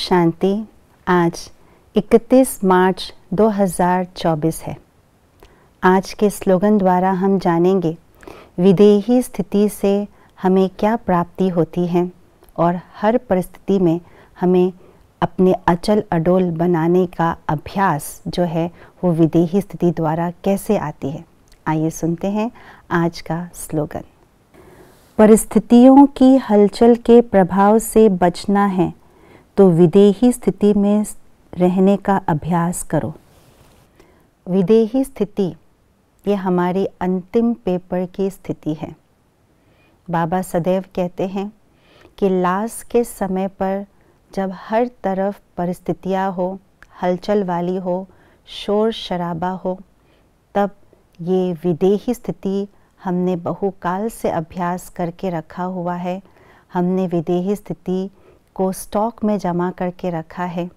शांति आज 31 मार्च 2024 है आज के स्लोगन द्वारा हम जानेंगे विदेही स्थिति से हमें क्या प्राप्ति होती है और हर परिस्थिति में हमें अपने अचल अडोल बनाने का अभ्यास जो है वो विदेही स्थिति द्वारा कैसे आती है आइए सुनते हैं आज का स्लोगन परिस्थितियों की हलचल के प्रभाव से बचना है तो विदेही स्थिति में रहने का अभ्यास करो विदेही स्थिति ये हमारी अंतिम पेपर की स्थिति है बाबा सदैव कहते हैं कि लास्ट के समय पर जब हर तरफ परिस्थितियाँ हो हलचल वाली हो शोर शराबा हो तब ये विदेही स्थिति हमने बहुकाल से अभ्यास करके रखा हुआ है हमने विदेही स्थिति को स्टॉक में जमा करके रखा है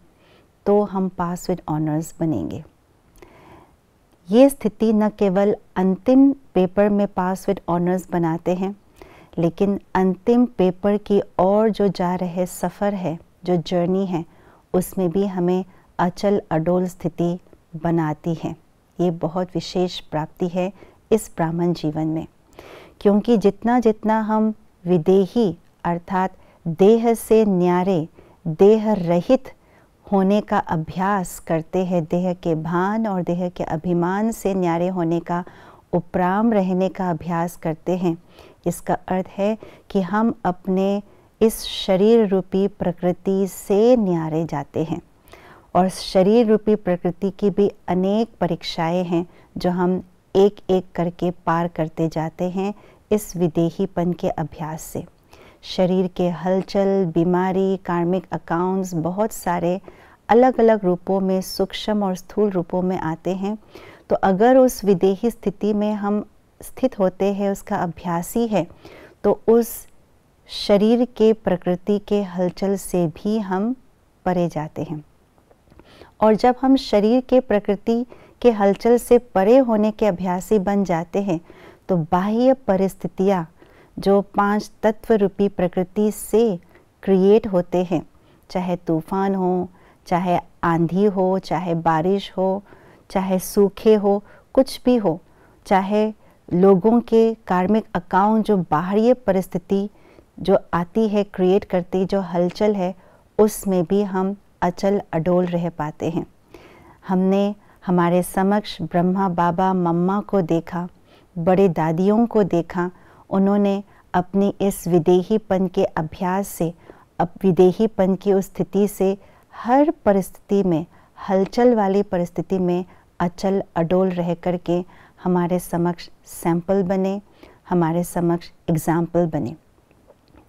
तो हम पास विद ऑनर्स बनेंगे ये स्थिति न केवल अंतिम पेपर में पास विद ऑनर्स बनाते हैं लेकिन अंतिम पेपर की ओर जो जा रहे सफ़र है जो जर्नी है उसमें भी हमें अचल अडोल स्थिति बनाती है ये बहुत विशेष प्राप्ति है इस ब्राह्मण जीवन में क्योंकि जितना जितना हम विदेही अर्थात देह से न्यारे देह रहित होने का अभ्यास करते हैं देह के भान और देह के अभिमान से न्यारे होने का उपराम रहने का अभ्यास करते हैं इसका अर्थ है कि हम अपने इस शरीर रूपी प्रकृति से न्यारे जाते हैं और शरीर रूपी प्रकृति की भी अनेक परीक्षाएं हैं जो हम एक एक करके पार करते जाते हैं इस विदेहीपन के अभ्यास से शरीर के हलचल बीमारी कार्मिक अकाउंट्स बहुत सारे अलग अलग रूपों में सूक्ष्म और स्थूल रूपों में आते हैं तो अगर उस विदेही स्थिति में हम स्थित होते हैं उसका अभ्यासी है तो उस शरीर के प्रकृति के हलचल से भी हम परे जाते हैं और जब हम शरीर के प्रकृति के हलचल से परे होने के अभ्यासी बन जाते हैं तो बाह्य परिस्थितियाँ जो पांच तत्व रूपी प्रकृति से क्रिएट होते हैं चाहे तूफान हो चाहे आंधी हो चाहे बारिश हो चाहे सूखे हो कुछ भी हो चाहे लोगों के कार्मिक अकाउंट जो बाहरी परिस्थिति जो आती है क्रिएट करती जो हलचल है उसमें भी हम अचल अडोल रह पाते हैं हमने हमारे समक्ष ब्रह्मा बाबा मम्मा को देखा बड़े दादियों को देखा उन्होंने अपने इस विदेहीपन के अभ्यास से अब विदेहीपन की उस स्थिति से हर परिस्थिति में हलचल वाली परिस्थिति में अचल अडोल रह कर के हमारे समक्ष सैंपल बने हमारे समक्ष एग्जाम्पल बने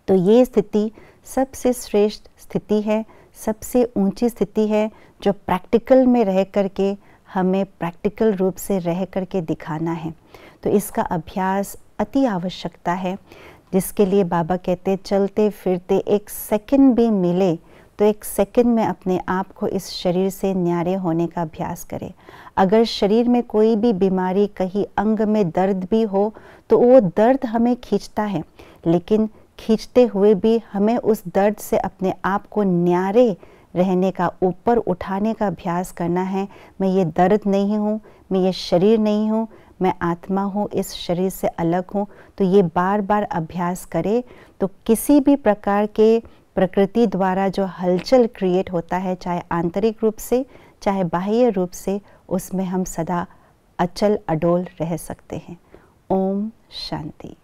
तो ये स्थिति सबसे श्रेष्ठ स्थिति है सबसे ऊंची स्थिति है जो प्रैक्टिकल में रह कर के हमें प्रैक्टिकल रूप से रह कर के दिखाना है तो इसका अभ्यास अति आवश्यकता है जिसके लिए बाबा कहते चलते फिरते एक सेकंड भी मिले तो एक सेकंड में अपने आप को इस शरीर से न्यारे होने का अभ्यास करें अगर शरीर में कोई भी बीमारी कहीं अंग में दर्द भी हो तो वो दर्द हमें खींचता है लेकिन खींचते हुए भी हमें उस दर्द से अपने आप को न्यारे रहने का ऊपर उठाने का अभ्यास करना है मैं ये दर्द नहीं हूँ मैं ये शरीर नहीं हूँ मैं आत्मा हूँ इस शरीर से अलग हूँ तो ये बार बार अभ्यास करे तो किसी भी प्रकार के प्रकृति द्वारा जो हलचल क्रिएट होता है चाहे आंतरिक रूप से चाहे बाह्य रूप से उसमें हम सदा अचल अडोल रह सकते हैं ओम शांति